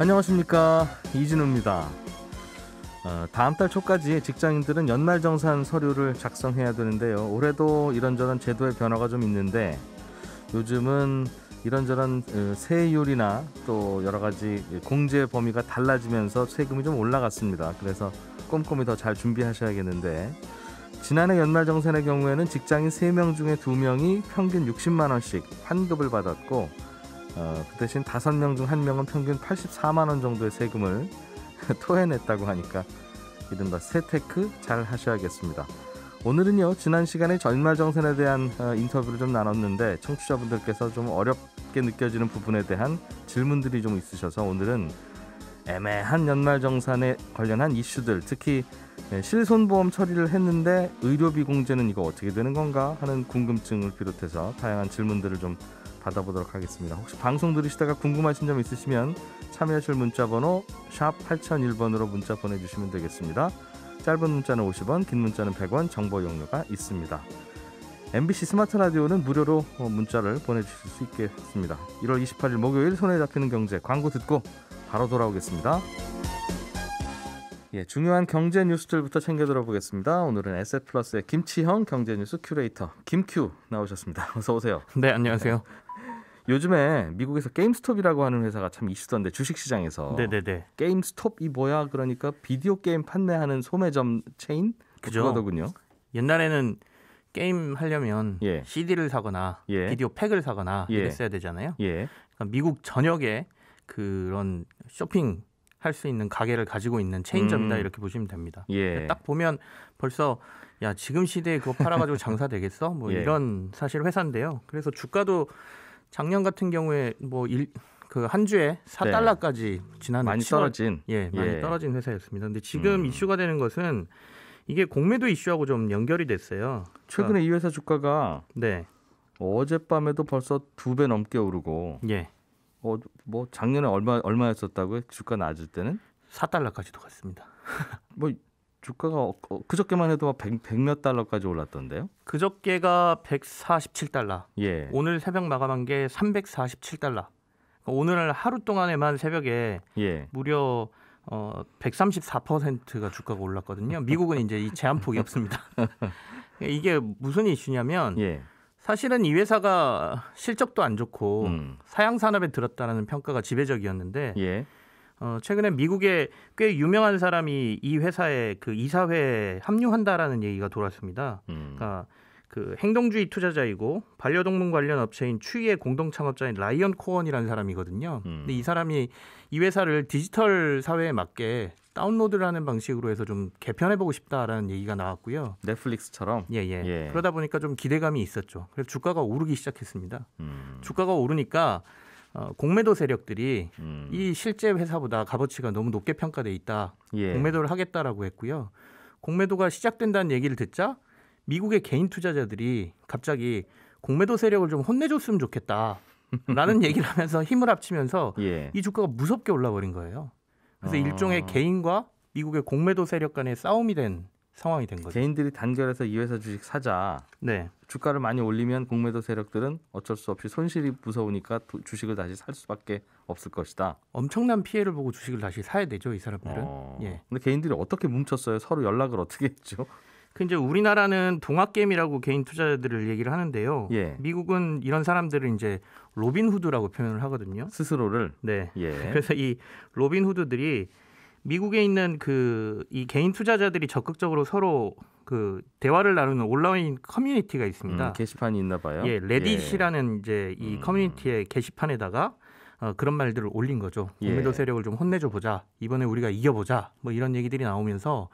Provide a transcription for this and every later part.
안녕하십니까 이진우입니다. 어, 다음 달 초까지 직장인들은 연말 정산 서류를 작성해야 되는데요. 올해도 이런저런 제도의 변화가 좀 있는데 요즘은 이런저런 세율이나 어, 또 여러 가지 공제 범위가 달라지면서 세금이 좀 올라갔습니다. 그래서 꼼꼼히 더 잘 준비하셔야겠는데 지난해 연말 정산의 경우에는 직장인 세명 중에 두명이 평균 60만 원씩 환급을 받았고 어, 그 대신 다섯 명 중 한 명은 평균 84만 원 정도의 세금을 토해냈다고 하니까 이른바 세테크 잘 하셔야겠습니다. 오늘은요 지난 시간에 절마정선에 대한 어, 인터뷰를 좀 나눴는데 청취자분들께서 좀 어렵게 느껴지는 부분에 대한 질문들이 좀 있으셔서 오늘은 애매한 연말정산에 관련한 이슈들 특히 예, 실손보험 처리를 했는데 의료비 공제는 이거 어떻게 되는 건가 하는 궁금증을 비롯해서 다양한 질문들을 좀 받아보도록 하겠습니다. 혹시 방송 들으시다가 궁금하신 점 있으시면 참여하실 문자 번호 8001번으로 문자 보내주시면 되겠습니다. 짧은 문자는 50원, 긴 문자는 100원, 정보 용료가 있습니다. MBC 스마트 라디오는 무료로 어, 문자를 보내주실 수 있겠습니다. 1월 28일 목요일 손에 잡히는 경제 광고 듣고 바로 돌아오겠습니다. 예, 중요한 경제 뉴스들부터 챙겨 들어보겠습니다. 오늘은 에셋 플러스의 김치형 경제 뉴스 큐레이터 김큐 나오셨습니다. 어서 오세요. 네, 안녕하세요. 네. 요즘에 미국에서 게임스톱이라고 하는 회사가 참이슈던데 주식시장에서 네네네. 게임스톱이 뭐야 그러니까 비디오 게임 판매하는 소매점 체인 그죠. 거더군요 옛날에는 게임 하려면 예. CD를 사거나 예. 비디오 팩을 사거나 예. 이랬어야 되잖아요. 예. 그러니까 미국 전역에 그런 쇼핑 할 수 있는 가게를 가지고 있는 체인점이다 음. 이렇게 보시면 됩니다. 예. 그러니까 딱 보면 벌써 야 지금 시대에 그거 팔아가지고 장사 되겠어? 뭐 예. 이런 사실 회사인데요. 그래서 주가도 작년 같은 경우에 뭐 일 그 한 주에 4달러까지 지난 많이 7월, 떨어진 예 많이 예. 떨어진 회사였습니다. 근데 지금 음. 이슈가 되는 것은 이게 공매도 이슈하고 좀 연결이 됐어요. 최근에 그러니까, 이 회사 주가가 네. 어젯밤에도 벌써 두 배 넘게 오르고 예. 어, 뭐 작년에 얼마 얼마였었다고요? 주가 낮을 때는 4달러까지도 갔습니다. 뭐 주가가 어, 어, 그저께만 해도 막1몇 달러까지 올랐던데요? 그저께가 147달러. 예. 오늘 새벽 마감한 게 347달러. 그러니까 오늘 하루 동안에만 새벽에 예. 무려 어 134%가 주가가 올랐거든요. 미국은 이제 이 제한 폭이 없습니다. 그러니까 이게 무슨 이슈냐면 예. 사실은 이 회사가 실적도 안 좋고 음. 사양 산업에 들었다라는 평가가 지배적이었는데 예. 어, 최근에 미국에 꽤 유명한 사람이 이회사에그 이사회에 합류한다라는 얘기가 돌았습니다. 음. 그러니까 그 행동주의 투자자이고 반려동물 관련 업체인 추위의 공동 창업자인 라이언 코원이라는 사람이거든요. 음. 근데 이 사람이 이 회사를 디지털 사회에 맞게 다운로드를 하는 방식으로 해서 좀 개편해 보고 싶다라는 얘기가 나왔고요. 넷플릭스처럼. 예, 예, 예. 그러다 보니까 좀 기대감이 있었죠. 그래서 주가가 오르기 시작했습니다. 음. 주가가 오르니까 어, 공매도 세력들이 음. 이 실제 회사보다 값어치가 너무 높게 평가돼 있다. 예. 공매도를 하겠다라고 했고요. 공매도가 시작된다는 얘기를 듣자 미국의 개인 투자자들이 갑자기 공매도 세력을 좀 혼내줬으면 좋겠다. 라는 얘기를 하면서 힘을 합치면서 예. 이 주가가 무섭게 올라버린 거예요. 그래서 어. 일종의 개인과 미국의 공매도 세력 간의 싸움이 된 상황이 된 거죠. 개인들이 단결해서 이 회사 주식 사자. 네. 주가를 많이 올리면 공매도 세력들은 어쩔 수 없이 손실이 무서우니까 주식을 다시 살 수밖에 없을 것이다. 엄청난 피해를 보고 주식을 다시 사야 되죠, 이 사람들은. 어... 예. 근데 개인들이 어떻게 뭉쳤어요? 서로 연락을 어떻게 했죠? 그 이제 우리나라는 동학개미라고 개인 투자자들을 얘기를 하는데요. 예. 미국은 이런 사람들을 이제 로빈후드라고 표현을 하거든요. 스스로를. 네. 예. 그래서 이 로빈후드들이 미국에 있는 그 이 개인 투자자들이 적극적으로 서로 그 대화를 나누는 온라인 커뮤니티가 있습니다. 음, 게시판이 있나 봐요. 예, 레딧이라는 예. 이제 이 음. 커뮤니티의 게시판에다가 어, 그런 말들을 올린 거죠. 공매도 예. 세력을 좀 혼내줘 보자. 이번에 우리가 이겨보자. 뭐 이런 얘기들이 나오면서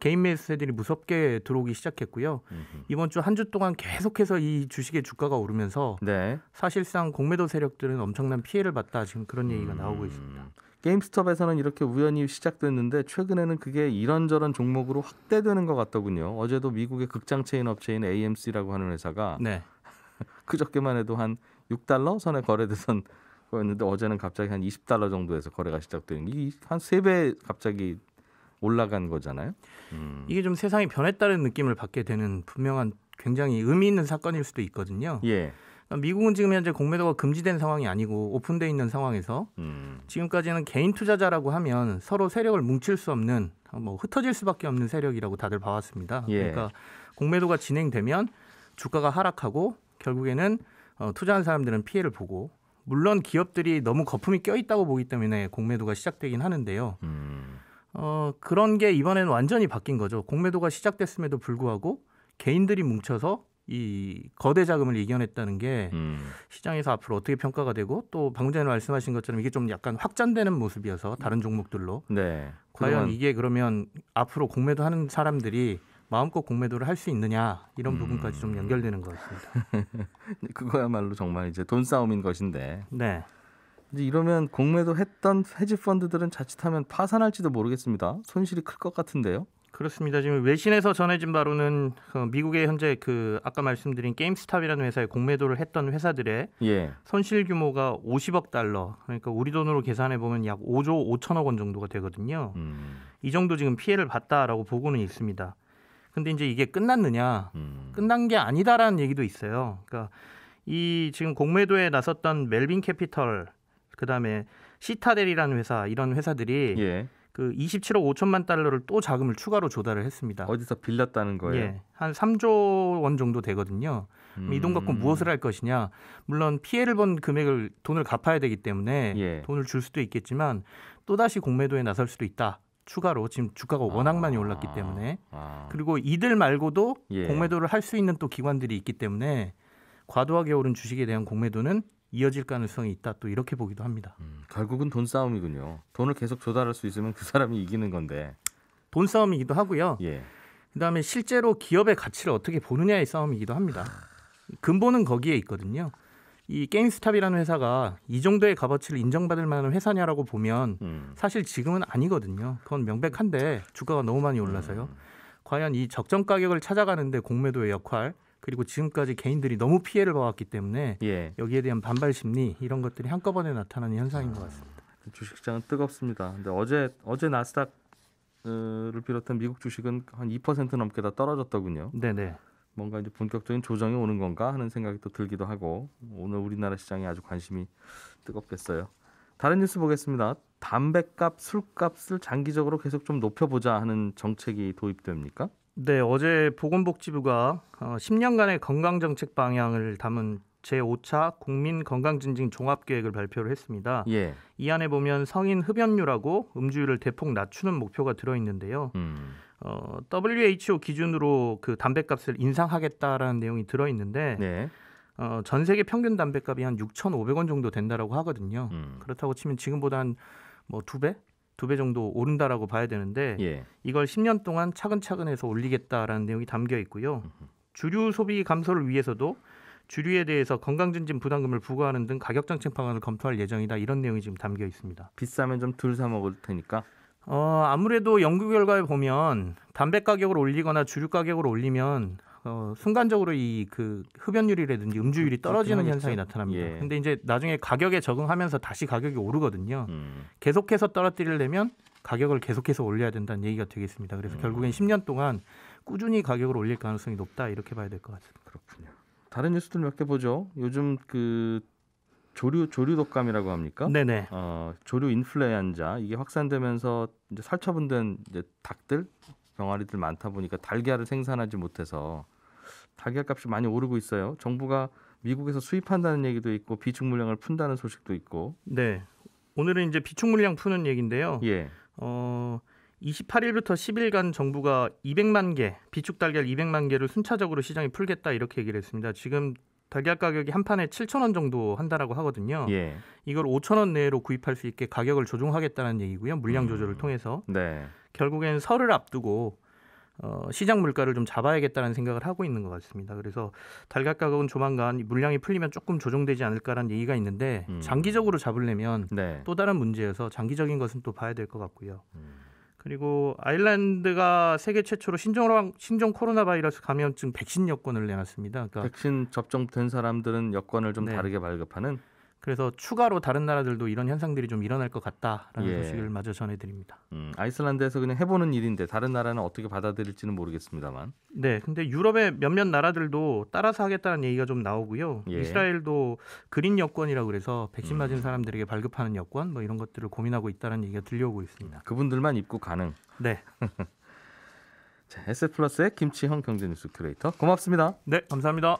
개인 매수세들이 무섭게 들어오기 시작했고요. 음흠. 이번 주 한 주 동안 계속해서 이 주식의 주가가 오르면서 네. 사실상 공매도 세력들은 엄청난 피해를 봤다. 지금 그런 얘기가 음. 나오고 있습니다. 게임스톱에서는 이렇게 우연히 시작됐는데 최근에는 그게 이런저런 종목으로 확대되는 것 같더군요. 어제도 미국의 극장 체인 업체인 AMC라고 하는 회사가 네. 그저께만 해도 한 6달러 선에 거래되던 거였는데 어제는 갑자기 한 20달러 정도에서 거래가 시작되는 게한 세 배 갑자기 올라간 거잖아요. 음. 이게 좀 세상이 변했다는 느낌을 받게 되는 분명한 굉장히 의미 있는 사건일 수도 있거든요. 예. 미국은 지금 현재 공매도가 금지된 상황이 아니고 오픈돼 있는 상황에서 음. 지금까지는 개인 투자자라고 하면 서로 세력을 뭉칠 수 없는 뭐 흩어질 수밖에 없는 세력이라고 다들 봐왔습니다. 예. 그러니까 공매도가 진행되면 주가가 하락하고 결국에는 어, 투자한 사람들은 피해를 보고 물론 기업들이 너무 거품이 껴 있다고 보기 때문에 공매도가 시작되긴 하는데요. 음. 어, 그런 게 이번에는 완전히 바뀐 거죠. 공매도가 시작됐음에도 불구하고 개인들이 뭉쳐서 이 거대 자금을 이겨냈다는 게 음. 시장에서 앞으로 어떻게 평가가 되고 또 방금 전에 말씀하신 것처럼 이게 좀 약간 확장되는 모습이어서 다른 종목들로 네. 과연 이게 그러면 앞으로 공매도 하는 사람들이 마음껏 공매도를 할 수 있느냐 이런 음. 부분까지 좀 연결되는 것 같습니다. 그거야말로 정말 이제 돈 싸움인 것인데. 네. 이제 이러면 공매도 했던 헤지 펀드들은 자칫하면 파산할지도 모르겠습니다. 손실이 클 것 같은데요. 그렇습니다. 지금 외신에서 전해진 바로는 어, 미국의 현재 그 아까 말씀드린 게임스탑이라는 회사에 공매도를 했던 회사들의 예. 손실 규모가 50억 달러 그러니까 우리 돈으로 계산해 보면 약 5조 5천억 원 정도가 되거든요. 음. 이 정도 지금 피해를 봤다라고 보고는 있습니다. 근데 이제 이게 끝났느냐? 음. 끝난 게 아니다라는 얘기도 있어요. 그러니까 이 지금 공매도에 나섰던 멜빈 캐피털 그다음에 시타델이라는 회사 이런 회사들이 예. 그 27억 5천만 달러를 또 자금을 추가로 조달을 했습니다. 어디서 빌렸다는 거예요? 예, 한 3조 원 정도 되거든요. 음. 이돈 갖고 무엇을 할 것이냐? 물론 피해를 본 금액을 돈을 갚아야 되기 때문에 예. 돈을 줄 수도 있겠지만 또 다시 공매도에 나설 수도 있다. 추가로 지금 주가가 워낙 많이 아. 올랐기 때문에 아. 그리고 이들 말고도 예. 공매도를 할 수 있는 또 기관들이 있기 때문에 과도하게 오른 주식에 대한 공매도는 이어질 가능성이 있다 또 이렇게 보기도 합니다. 음, 결국은 돈 싸움이군요. 돈을 계속 조달할 수 있으면 그 사람이 이기는 건데 돈 싸움이기도 하고요. 예. 그다음에 실제로 기업의 가치를 어떻게 보느냐의 싸움이기도 합니다. 근본은 거기에 있거든요. 이 게임스탑이라는 회사가 이 정도의 값어치를 인정받을 만한 회사냐라고 보면 음. 사실 지금은 아니거든요. 그건 명백한데 주가가 너무 많이 올라서요. 음. 과연 이 적정 가격을 찾아가는데 공매도의 역할 그리고 지금까지 개인들이 너무 피해를 봐왔기 때문에 예. 여기에 대한 반발 심리 이런 것들이 한꺼번에 나타나는 현상인 것 같습니다. 주식장은 시 뜨겁습니다. 근데 어제 어제 나스닥 을 비롯한 미국 주식은 한 2% 넘게 다 떨어졌더군요. 네네. 뭔가 이제 본격적인 조정이 오는 건가 하는 생각이 또 들기도 하고 오늘 우리나라 시장에 아주 관심이 뜨겁겠어요. 다른 뉴스 보겠습니다. 담배값, 술값을 장기적으로 계속 좀 높여보자 하는 정책이 도입됩니까? 네, 어제 보건복지부가 10년간의 어, 건강정책 방향을 담은 제5차 국민건강증진 종합계획을 발표를 했습니다. 예. 이 안에 보면 성인 흡연율하고 음주율을 대폭 낮추는 목표가 들어있는데요. 음. 어, WHO 기준으로 그 담배값을 인상하겠다라는 내용이 들어있는데 네. 어, 전 세계 평균 담배값이 한 6,500원 정도 된다라고 하거든요. 음. 그렇다고 치면 지금보다 한뭐두 배? 두 배 정도 오른다라고 봐야 되는데 예. 이걸 10년 동안 차근차근 해서 올리겠다라는 내용이 담겨 있고요. 주류 소비 감소를 위해서도 주류에 대해서 건강증진 부담금을 부과하는 등 가격 정책 방안을 검토할 예정이다 이런 내용이 지금 담겨 있습니다. 비싸면 좀덜사 먹을 테니까. 어 아무래도 연구 결과에 보면 담배 가격을 올리거나 주류 가격을 올리면 어, 순간적으로 이 그 흡연율이라든지 음주율이 떨어지는 현상이 나타납니다. 예. 근데 이제 나중에 가격에 적응하면서 다시 가격이 오르거든요. 음. 계속해서 떨어뜨리려면 가격을 계속해서 올려야 된다는 얘기가 되겠습니다. 그래서 음. 결국엔 10년 동안 꾸준히 가격을 올릴 가능성이 높다 이렇게 봐야 될 것 같습니다. 그렇군요. 다른 뉴스들 몇 개 보죠. 요즘 그 조류 조류 독감이라고 합니까? 네네. 어, 조류 인플루엔자 이게 확산되면서 이제 살처분된 이제 닭들 병아리들 많다 보니까 달걀을 생산하지 못해서 달걀값이 많이 오르고 있어요. 정부가 미국에서 수입한다는 얘기도 있고 비축 물량을 푼다는 소식도 있고. 네. 오늘은 이제 비축 물량 푸는 얘기인데요. 예. 어 28일부터 10일간 정부가 200만 개 비축 달걀 200만 개를 순차적으로 시장에 풀겠다 이렇게 얘기를 했습니다. 지금 달걀 가격이 한 판에 7천 원 정도 한다라고 하거든요. 예. 이걸 5천 원 내로 구입할 수 있게 가격을 조정하겠다는 얘기고요. 물량 음. 조절을 통해서 네. 결국엔 설을 앞두고 어, 시장 물가를 좀 잡아야겠다는 생각을 하고 있는 것 같습니다. 그래서 달걀 가격은 조만간 물량이 풀리면 조금 조정되지 않을까라는 얘기가 있는데 음. 장기적으로 잡으려면 네. 또 다른 문제여서 장기적인 것은 또 봐야 될 것 같고요. 음. 그리고 아일랜드가 세계 최초로 신종, 신종 코로나 바이러스 감염증 백신 여권을 내놨습니다. 그러니까 백신 접종된 사람들은 여권을 좀 네. 다르게 발급하는 그래서 추가로 다른 나라들도 이런 현상들이 좀 일어날 것 같다라는 예. 소식을 마저 전해드립니다. 음, 아이슬란드에서 그냥 해보는 일인데 다른 나라는 어떻게 받아들일지는 모르겠습니다만. 네, 근데 유럽의 몇몇 나라들도 따라서 하겠다는 얘기가 좀 나오고요. 예. 이스라엘도 그린 여권이라고 그래서 백신 맞은 음. 사람들에게 발급하는 여권 뭐 이런 것들을 고민하고 있다는 얘기가 들려오고 있습니다. 그분들만 입국 가능. 네. 자, S 플러스의 김치형 경제뉴스 큐레이터 고맙습니다. 네, 감사합니다.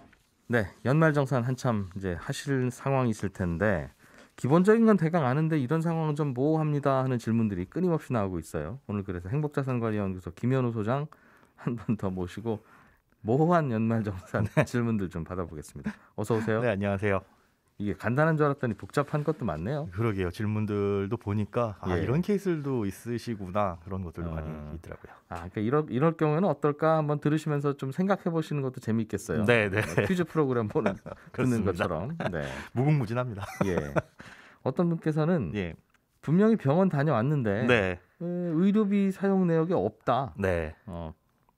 네, 연말 정산 한참 이제 하실 상황이 있을 텐데 기본적인 건 대강 아는데 이런 상황은 좀 모호합니다 하는 질문들이 끊임없이 나오고 있어요. 오늘 그래서 행복자산관리연구소 김현우 소장 한 번더 모시고 모호한 연말 정산 질문들 좀 받아보겠습니다. 어서 오세요. 네, 안녕하세요. 이게 간단한 줄 알았더니 복잡한 것도 많네요. 그러게요. 질문들도 보니까 아, 예. 이런 케이스도 있으시구나 그런 것들도 아. 많이 있더라고요. 아, 그러니까 이럴, 이럴 경우에는 어떨까 한번 들으시면서 좀 생각해 보시는 것도 재미있겠어요. 네, 네. 뭐 퀴즈 프로그램 보는 듣는 것처럼. 네. 무궁무진합니다. 예. 어떤 분께서는 예. 분명히 병원 다녀왔는데 네. 의료비 사용 내역이 없다. 네. 어,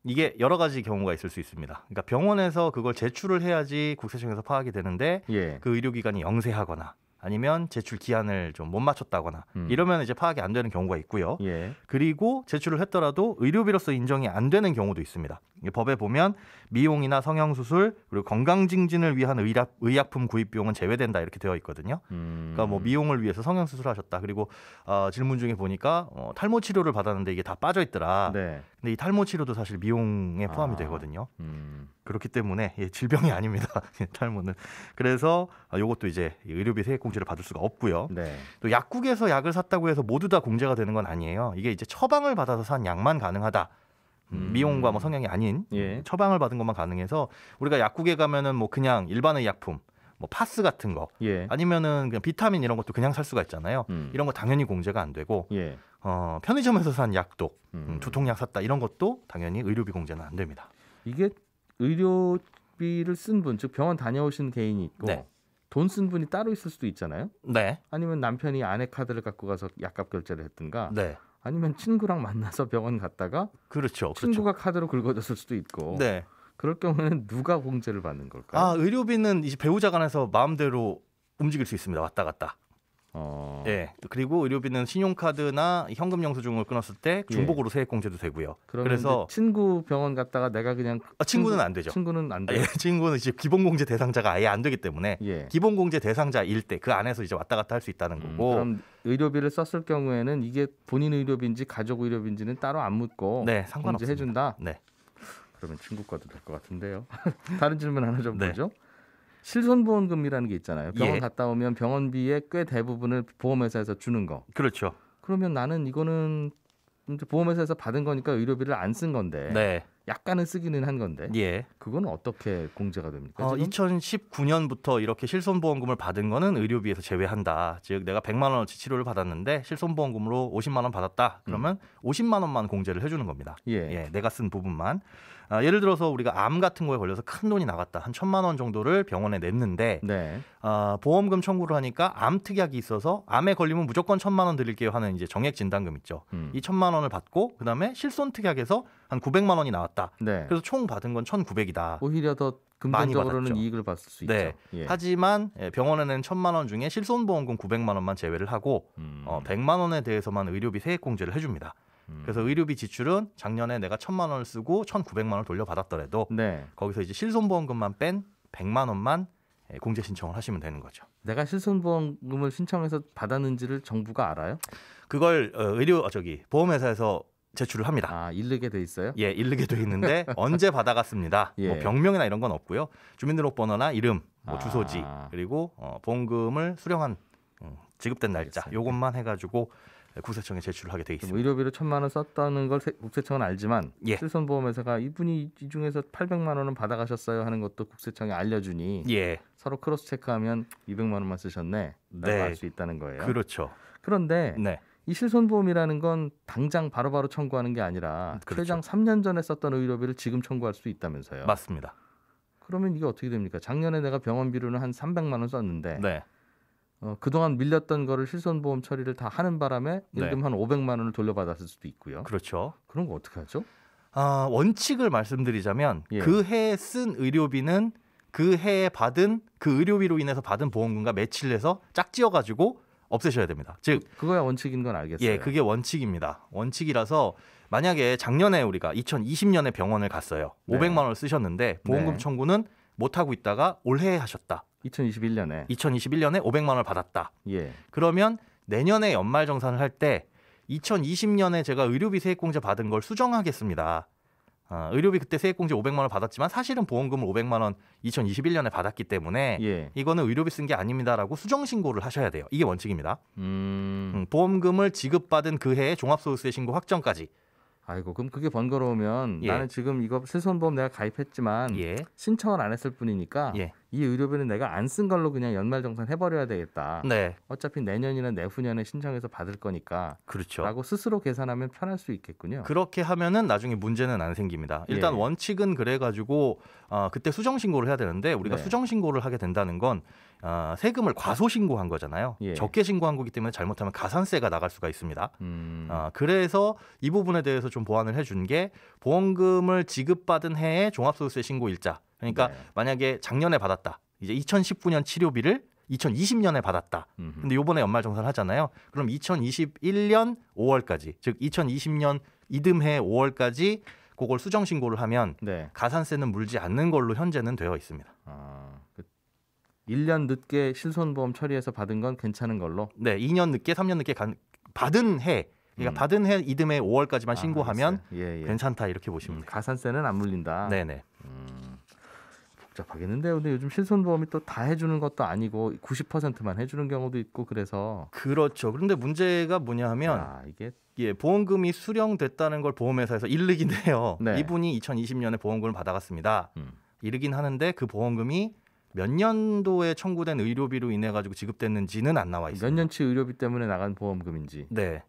이게 여러 가지 경우가 있을 수 있습니다. 그러니까 병원에서 그걸 제출을 해야지 국세청에서 파악이 되는데 예. 그 의료기관이 영세하거나 아니면 제출 기한을 좀 못 맞췄다거나 음. 이러면 이제 파악이 안 되는 경우가 있고요. 예. 그리고 제출을 했더라도 의료비로서 인정이 안 되는 경우도 있습니다. 법에 보면 미용이나 성형수술 그리고 건강증진을 위한 의약, 품 구입 비용은 제외된다 이렇게 되어 있거든요. 음. 그러니까 뭐 미용을 위해서 성형수술 하셨다 그리고 어, 질문 중에 보니까 어, 탈모 치료를 받았는데 이게 다 빠져 있더라. 네. 근데 이 탈모 치료도 사실 미용에 아. 포함이 아. 되거든요. 음. 그렇기 때문에 예, 질병이 아닙니다. 예, 탈모는 그래서 이것도 아, 이제 의료비 세액 공제를 받을 수가 없고요. 네. 또 약국에서 약을 샀다고 해서 모두 다 공제가 되는 건 아니에요. 이게 이제 처방을 받아서 산 약만 가능하다. 음. 음. 미용과 뭐 성향이 아닌 예. 음, 처방을 받은 것만 가능해서 우리가 약국에 가면은 뭐 그냥 일반의 약품 뭐 파스 같은 거 예. 아니면은 그냥 비타민 이런 것도 그냥 살 수가 있잖아요. 음. 이런 거 당연히 공제가 안 되고 예. 어, 편의점에서 산 약도 음. 음. 두통약 샀다 이런 것도 당연히 의료비 공제는 안 됩니다. 이게 의료비를 쓴 분, 즉 병원 다녀오신 개인이 있고 네. 돈쓴 분이 따로 있을 수도 있잖아요. 네. 아니면 남편이 아내 카드를 갖고 가서 약값 결제를 했든가. 네. 아니면 친구랑 만나서 병원 갔다가 그렇죠. 그렇죠. 친구가 그렇죠. 카드로 긁어졌을 수도 있고. 네. 그럴 경우에는 누가 공제를 받는 걸까요? 아, 의료비는 이제 배우자 간에서 마음대로 움직일 수 있습니다. 왔다 갔다. 어. 예. 그리고 의료비는 신용카드나 현금 영수증을 끊었을 때 예. 중복으로 예. 세액공제도 되고요. 그래서 친구 병원 갔다가 내가 그냥 아, 친구는 친구, 안 되죠. 친구는 안 아, 돼요. 예, 친구는 이제 기본공제 대상자가 아예 안 되기 때문에 예. 기본공제 대상자일 때 그 안에서 이제 왔다 갔다 할 수 있다는 음, 거고. 음, 그럼 의료비를 썼을 경우에는 이게 본인 의료비인지 가족 의료비인지는 따로 안 묻고 네, 상관없이해 준다. 네. 그러면 친구 거도 될 것 같은데요. 다른 질문 하나 좀 네. 보죠. 실손보험금이라는 게 있잖아요. 병원 예. 갔다 오면 병원비의 꽤 대부분을 보험회사에서 주는 거. 그렇죠. 그러면 나는 이거는 보험회사에서 받은 거니까 의료비를 안 쓴 건데. 네. 약간은 쓰기는 한 건데. 예. 그건 어떻게 공제가 됩니까? 어, 2019년부터 이렇게 실손보험금을 받은 거는 의료비에서 제외한다. 즉 내가 100만 원어치 치료를 받았는데 실손보험금으로 50만 원 받았다. 그러면 음. 50만 원만 공제를 해 주는 겁니다. 예. 예. 내가 쓴 부분만. 아, 예를 들어서 우리가 암 같은 거에 걸려서 큰 돈이 나갔다 한 천만 원 정도를 병원에 냈는데 네. 아, 보험금 청구를 하니까 암 특약이 있어서 암에 걸리면 무조건 천만 원 드릴게요 하는 이제 정액 진단금 있죠. 음. 이 천만 원을 받고 그다음에 실손 특약에서 한 900만 원이 나왔다. 네. 그래서 총 받은 건 1,900이다. 오히려 더 금전적으로는 이익을 봤을 수 네. 있죠. 예. 하지만 예, 병원에 낸 천만 원 중에 실손보험금 900만 원만 제외를 하고 음. 어, 100만 원에 대해서만 의료비 세액공제를 해줍니다. 음. 그래서 의료비 지출은 작년에 내가 천만 원을 쓰고 천구백만 원을 돌려받았더라도 네. 거기서 이제 실손보험금만 뺀 백만 원만 예, 공제 신청을 하시면 되는 거죠. 내가 실손보험금을 신청해서 받았는지를 정부가 알아요? 그걸 어, 의료 어, 저기 보험회사에서 제출을 합니다. 아, 일르게 돼 있어요? 예, 일르게 돼 있는데 언제 받아갔습니다. 예. 뭐 병명이나 이런 건 없고요. 주민등록번호나 이름, 뭐 아. 주소지 그리고 어, 보험금을 수령한 음, 지급된 날짜 알겠습니다. 요것만 해가지고 네, 국세청에 제출을 하게 돼 있습니다. 의료비로 뭐 천만 원 썼다는 걸 국세청은 알지만 예. 실손보험회사가 이분이 이 중에서 800만 원은 받아가셨어요 하는 것도 국세청에 알려주니 예. 서로 크로스 체크하면 200만 원만 쓰셨네라고 네. 알수 있다는 거예요. 그렇죠. 그런데 네. 이 실손보험이라는 건 당장 바로바로 바로 청구하는 게 아니라 음, 그렇죠. 최장 3년 전에 썼던 의료비를 지금 청구할 수 있다면서요. 맞습니다. 그러면 이게 어떻게 됩니까? 작년에 내가 병원비로는 한 300만 원 썼는데 네. 어, 그동안 밀렸던 거를 실손보험 처리를 다 하는 바람에 예금 네. 한 500만 원을 돌려받았을 수도 있고요. 그렇죠. 그런 거 어떻게 하죠? 아, 원칙을 말씀드리자면 예. 그 해에 쓴 의료비는 그 해에 받은 그 의료비로 인해서 받은 보험금과 매치해서 짝지어 가지고 없애셔야 됩니다. 즉 그거야 원칙인 건 알겠어요. 예, 그게 원칙입니다. 원칙이라서 만약에 작년에 우리가 2020년에 병원을 갔어요. 네. 500만 원을 쓰셨는데 보험금 네. 청구는 못 하고 있다가 올해 하셨다. 2021년에 2021년에 500만 원을 받았다. 예. 그러면 내년에 연말 정산을 할 때 2020년에 제가 의료비 세액공제 받은 걸 수정하겠습니다. 어, 의료비 그때 세액공제 500만 원 받았지만 사실은 보험금을 500만 원 2021년에 받았기 때문에 예. 이거는 의료비 쓴 게 아닙니다라고 수정 신고를 하셔야 돼요. 이게 원칙입니다. 음... 음, 보험금을 지급받은 그 해의 종합소득세 신고 확정까지. 아이고 그럼 그게 번거로우면 예. 나는 지금 이거 실손보험 내가 가입했지만 예. 신청을 안 했을 뿐이니까 예. 이 의료비는 내가 안 쓴 걸로 그냥 연말정산 해버려야 되겠다. 네. 어차피 내년이나 내후년에 신청해서 받을 거니까. 그렇죠. 라고 스스로 계산하면 편할 수 있겠군요. 그렇게 하면은 나중에 문제는 안 생깁니다. 일단 예. 원칙은 그래가지고 어, 그때 수정신고를 해야 되는데 우리가 네. 수정신고를 하게 된다는 건 어, 세금을 과소신고한 거잖아요. 예. 적게 신고한 거기 때문에 잘못하면 가산세가 나갈 수가 있습니다. 음. 어, 그래서 이 부분에 대해서 좀 보완을 해준 게 보험금을 지급받은 해에 종합소득세 신고 일자 그러니까 네. 만약에 작년에 받았다. 이제 2019년 치료비를 2020년에 받았다. 음흠. 근데 요번에 연말 정산 하잖아요. 그럼 2021년 5월까지 즉 2020년 이듬해 5월까지 그걸 수정 신고를 하면 네. 가산세는 물지 않는 걸로 현재는 되어 있습니다. 아, 그 1년 늦게 실손보험 처리해서 받은 건 괜찮은 걸로? 네, 2년 늦게, 3년 늦게 간, 받은 해 그러니까 음. 받은 해 이듬해 5월까지만 신고하면 아, 예, 예. 괜찮다 이렇게 보시면 돼요. 음, 가산세는 안 물린다. 네네. 음. 복잡하겠는데요. 근데 요즘 실손보험이 또 다 해주는 것도 아니고 90%만 해주는 경우도 있고 그래서 그렇죠. 그런데 문제가 뭐냐 하면 아, 이게 예, 보험금이 수령됐다는 걸 보험회사에서 일르긴 해요. 네. 이분이 2020년에 보험금을 받아갔습니다. 음. 이르긴 하는데 그 보험금이 몇 년도에 청구된 의료비로 인해 가지고 지급됐는지는 안 나와 있어요. 몇 년치 의료비 때문에 나간 보험금인지. 네.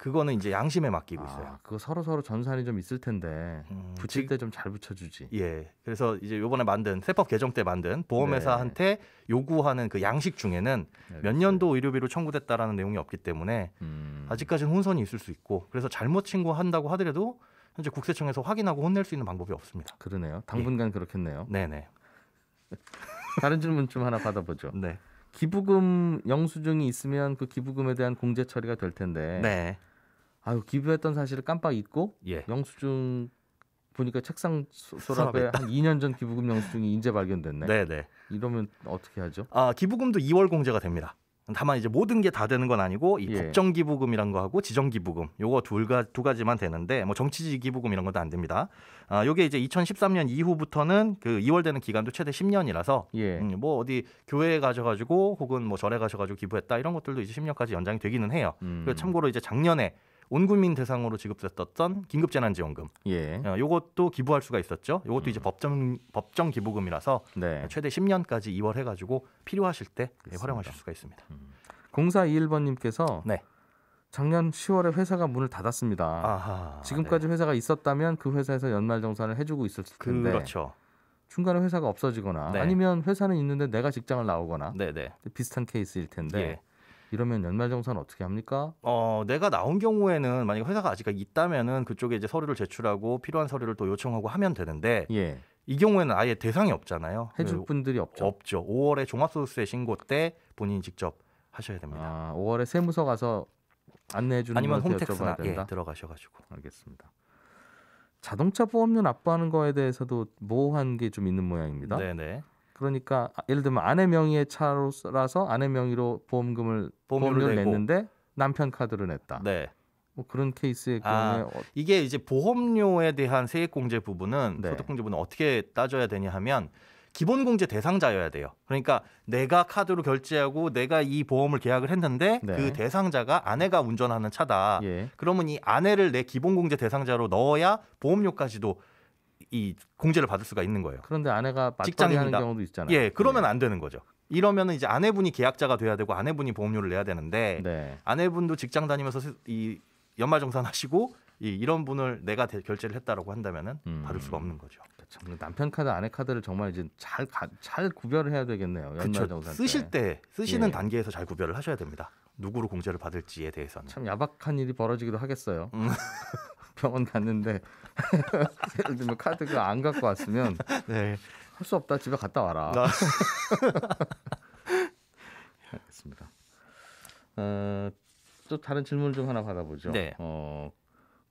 그거는 이제 양심에 맡기고 아, 있어요. 아, 그거 서로 서로 전산이 좀 있을 텐데 음, 붙일 때 좀 잘 붙여주지. 예. 그래서 이제 요번에 만든 세법 개정 때 만든 보험회사한테 네. 요구하는 그 양식 중에는 네, 몇 그렇죠. 년도 의료비로 청구됐다라는 내용이 없기 때문에 음. 아직까지는 혼선이 있을 수 있고 그래서 잘못 신고한다고 하더라도 현재 국세청에서 확인하고 혼낼 수 있는 방법이 없습니다. 그러네요. 당분간 예. 그렇겠네요. 네네. 다른 질문 좀 하나 받아보죠. 네. 기부금 영수증이 있으면 그 기부금에 대한 공제 처리가 될 텐데. 네. 아유 기부했던 사실을 깜빡 잊고 예. 영수증 보니까 책상 소라에 한 2년 전 기부금 영수증이 이제 발견됐네. 네네. 네. 이러면 어떻게 하죠? 아 기부금도 2월 공제가 됩니다. 다만 이제 모든 게 다 되는 건 아니고 이 예. 법정 기부금이란 거하고 지정 기부금 요거 둘가 두 가지만 되는데 뭐 정치지 기부금 이런 것도 안 됩니다. 아 요게 이제 2013년 이후부터는 그 2월 되는 기간도 최대 10년이라서 예. 음, 뭐 어디 교회에 가셔가지고 혹은 뭐 절에 가셔가지고 기부했다 이런 것들도 이제 10년까지 연장이 되기는 해요. 음. 참고로 이제 작년에 온 국민 대상으로 지급됐었던 긴급재난지원금. 예. 어, 요것도 기부할 수가 있었죠. 요것도 음. 이제 법정 법정 기부금이라서 네. 최대 10년까지 이월해 가지고 필요하실 때 네, 그렇습니다. 활용하실 수가 있습니다. 음. 공사 4 2 1번 님께서 네. 작년 10월에 회사가 문을 닫았습니다. 아하, 지금까지 네. 회사가 있었다면 그 회사에서 연말 정산을 해주고 있었을 텐데. 그렇죠. 중간에 회사가 없어지거나 네. 아니면 회사는 있는데 내가 직장을 나오거나 네네. 네. 비슷한 케이스일 텐데 예. 이러면 연말정산 어떻게 합니까? 어, 내가 나온 경우에는 만약 회사가 아직 있다면은 그쪽에 이제 서류를 제출하고 필요한 서류를 또 요청하고 하면 되는데 예. 이 경우에는 아예 대상이 없잖아요. 해줄 분들이 없죠. 없죠. 5월에 종합소득세 신고 때 본인이 직접 하셔야 됩니다. 아, 5월에 세무서 가서 안내해 주는 아니면 홈택스나 예, 들어가셔가지고. 알겠습니다. 자동차 보험료 납부하는 거에 대해서도 모호한 게 좀 있는 모양입니다. 네네. 그러니까 아, 예를 들면 아내 명의의 차로서 라 아내 명의로 보험금을 보험료를 냈는데 남편 카드를 냈다. 네. 뭐 그런 케이스의 경우에 아, 어 이게 이제 보험료에 대한 세액공제 부분은 네. 소득공제 부분은 어떻게 따져야 되냐 하면 기본공제 대상자여야 돼요. 그러니까 내가 카드로 결제하고 내가 이 보험을 계약을 했는데 네. 그 대상자가 아내가 운전하는 차다. 예. 그러면 이 아내를 내 기본공제 대상자로 넣어야 보험료까지도 이 공제를 받을 수가 있는 거예요. 그런데 아내가 직장인 경우도 있잖아요. 예, 그러면 네. 안 되는 거죠. 이러면은 이제 아내분이 계약자가 돼야 되고 아내분이 보험료를 내야 되는데 네. 아내분도 직장 다니면서 이 연말정산 하시고 이 이런 분을 내가 대, 결제를 했다라고 한다면은 음. 받을 수가 없는 거죠. 참, 그렇죠. 남편 카드 아내 카드를 정말 이제 잘 잘 구별을 해야 되겠네요. 연말정산 쓰실 때 쓰시는 예. 단계에서 잘 구별을 하셔야 됩니다. 누구로 공제를 받을지에 대해서는 참 야박한 일이 벌어지기도 하겠어요. 음. 병원 갔는데 예를 들면 카드가 안 갖고 왔으면 네. 할 수 없다 집에 갔다 와라. 아. 알겠습니다. 어, 또 다른 질문 좀 하나 받아보죠. 네. 어,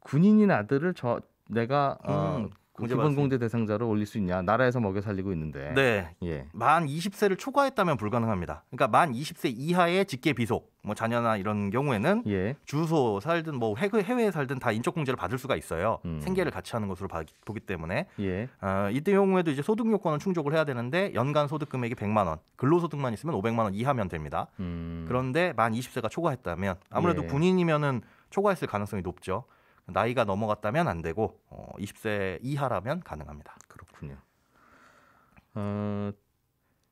군인인 아들을 저 내가 어, 음. 어, 뭐 기본공제 대상자로 올릴 수 있냐? 나라에서 먹여 살리고 있는데. 네. 예. 만 20세를 초과했다면 불가능합니다. 그러니까 만 20세 이하의 직계 비속, 뭐 자녀나 이런 경우에는 예. 주소 살든 뭐 해외에 살든 다 인적 공제를 받을 수가 있어요. 음. 생계를 같이 하는 것으로 보기 때문에. 예. 어, 이때 경우에도 이제 소득 요건을 충족을 해야 되는데 연간 소득 금액이 100만 원, 근로소득만 있으면 500만 원 이하면 됩니다. 음. 그런데 만 20세가 초과했다면 아무래도 예. 군인이면은 초과했을 가능성이 높죠. 나이가 넘어갔다면 안 되고 어, 20세 이하라면 가능합니다. 그렇군요. 어,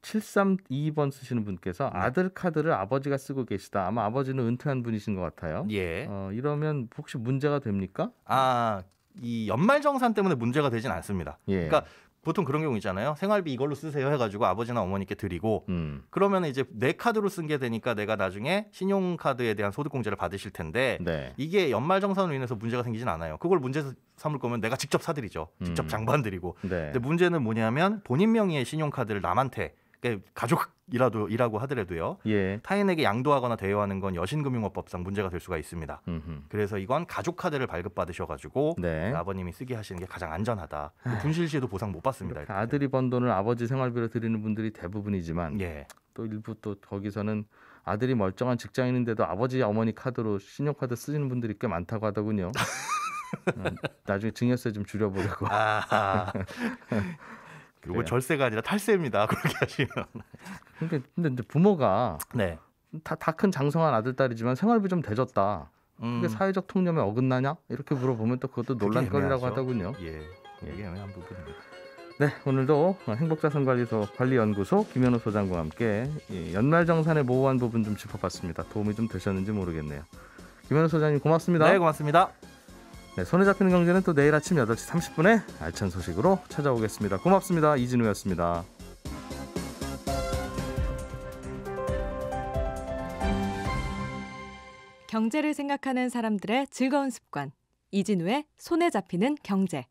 732번 쓰시는 분께서 네. 아들 카드를 아버지가 쓰고 계시다. 아마 아버지는 은퇴한 분이신 것 같아요. 예. 어, 이러면 혹시 문제가 됩니까? 아, 이 연말 정산 때문에 문제가 되진 않습니다. 예. 그러니까 보통 그런 경우 있잖아요. 생활비 이걸로 쓰세요 해가지고 아버지나 어머니께 드리고 음. 그러면 이제 내 카드로 쓴 게 되니까 내가 나중에 신용카드에 대한 소득공제를 받으실 텐데 네. 이게 연말정산으로 인해서 문제가 생기진 않아요. 그걸 문제 삼을 거면 내가 직접 사드리죠. 직접 장반 드리고. 음. 네. 근데 문제는 뭐냐면 본인 명의의 신용카드를 남한테 그러니까 가족이라도 이라고 하더라도요. 예. 타인에게 양도하거나 대여하는 건 여신금융업법상 문제가 될 수가 있습니다. 음흠. 그래서 이건 가족 카드를 발급받으셔가지고 네. 아버님이 쓰게 하시는 게 가장 안전하다. 아. 그 분실 시에도 보상 못 받습니다. 아들이 번 돈을 아버지 생활비로 드리는 분들이 대부분이지만 예. 또 일부 또 거기서는 아들이 멀쩡한 직장인인데도 아버지 어머니 카드로 신용카드 쓰시는 분들이 꽤 많다고 하더군요. 어, 나중에 증여세 좀 줄여보려고. 아, 그리고 네. 절세가 아니라 탈세입니다. 그렇게 하시면. 그러니까 근데, 근데 부모가 네. 다다 큰 장성한 아들 딸이지만 생활비 좀 대줬다. 음. 그게 사회적 통념에 어긋나냐? 이렇게 물어보면 또 그것도 논란거리라고 하더군요. 예, 이게 예. 애매한 부분입니다. 네, 오늘도 행복자산관리소 관리연구소 김현우 소장과 함께 연말 정산의 모호한 부분 좀 짚어봤습니다. 도움이 좀 되셨는지 모르겠네요. 김현우 소장님 고맙습니다. 네, 고맙습니다. 네, 손에 잡히는 경제는 또 내일 아침 8시 30분에 알찬 소식으로 찾아오겠습니다. 고맙습니다. 이진우였습니다. 경제를 생각하는 사람들의 즐거운 습관. 이진우의 손에 잡히는 경제.